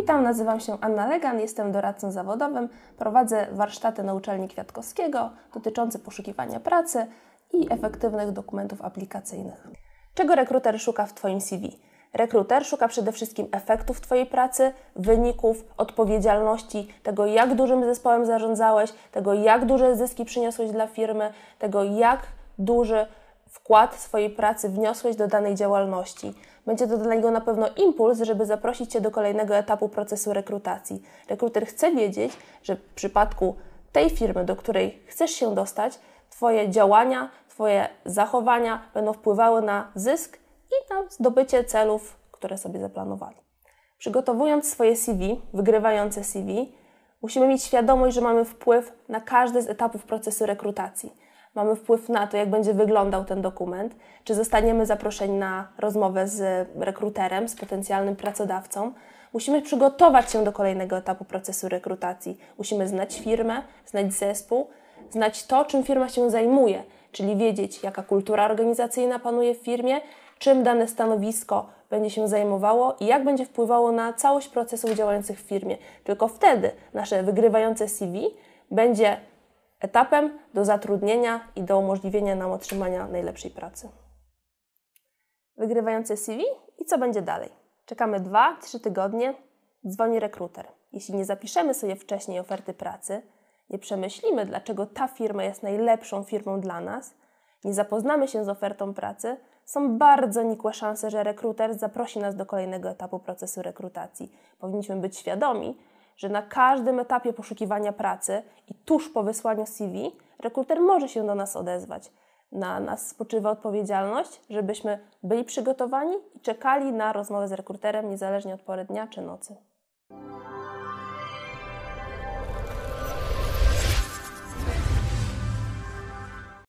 Witam, nazywam się Anna Legan, jestem doradcą zawodowym, prowadzę warsztaty na uczelni Kwiatkowskiego dotyczące poszukiwania pracy i efektywnych dokumentów aplikacyjnych. Czego rekruter szuka w Twoim CV? Rekruter szuka przede wszystkim efektów Twojej pracy, wyników, odpowiedzialności, tego jak dużym zespołem zarządzałeś, tego jak duże zyski przyniosłeś dla firmy, tego jak duży wkład swojej pracy wniosłeś do danej działalności. Będzie to dla niego na pewno impuls, żeby zaprosić Cię do kolejnego etapu procesu rekrutacji. Rekruter chce wiedzieć, że w przypadku tej firmy, do której chcesz się dostać, Twoje działania, Twoje zachowania będą wpływały na zysk i na zdobycie celów, które sobie zaplanowali. Przygotowując swoje CV, wygrywające CV, musimy mieć świadomość, że mamy wpływ na każdy z etapów procesu rekrutacji mamy wpływ na to, jak będzie wyglądał ten dokument, czy zostaniemy zaproszeni na rozmowę z rekruterem, z potencjalnym pracodawcą. Musimy przygotować się do kolejnego etapu procesu rekrutacji. Musimy znać firmę, znać zespół, znać to, czym firma się zajmuje, czyli wiedzieć, jaka kultura organizacyjna panuje w firmie, czym dane stanowisko będzie się zajmowało i jak będzie wpływało na całość procesów działających w firmie. Tylko wtedy nasze wygrywające CV będzie etapem do zatrudnienia i do umożliwienia nam otrzymania najlepszej pracy. Wygrywające CV i co będzie dalej? Czekamy 2-3 tygodnie, dzwoni rekruter. Jeśli nie zapiszemy sobie wcześniej oferty pracy, nie przemyślimy, dlaczego ta firma jest najlepszą firmą dla nas, nie zapoznamy się z ofertą pracy, są bardzo nikłe szanse, że rekruter zaprosi nas do kolejnego etapu procesu rekrutacji. Powinniśmy być świadomi, że na każdym etapie poszukiwania pracy i tuż po wysłaniu CV rekruter może się do nas odezwać. Na nas spoczywa odpowiedzialność, żebyśmy byli przygotowani i czekali na rozmowę z rekruterem niezależnie od pory dnia czy nocy.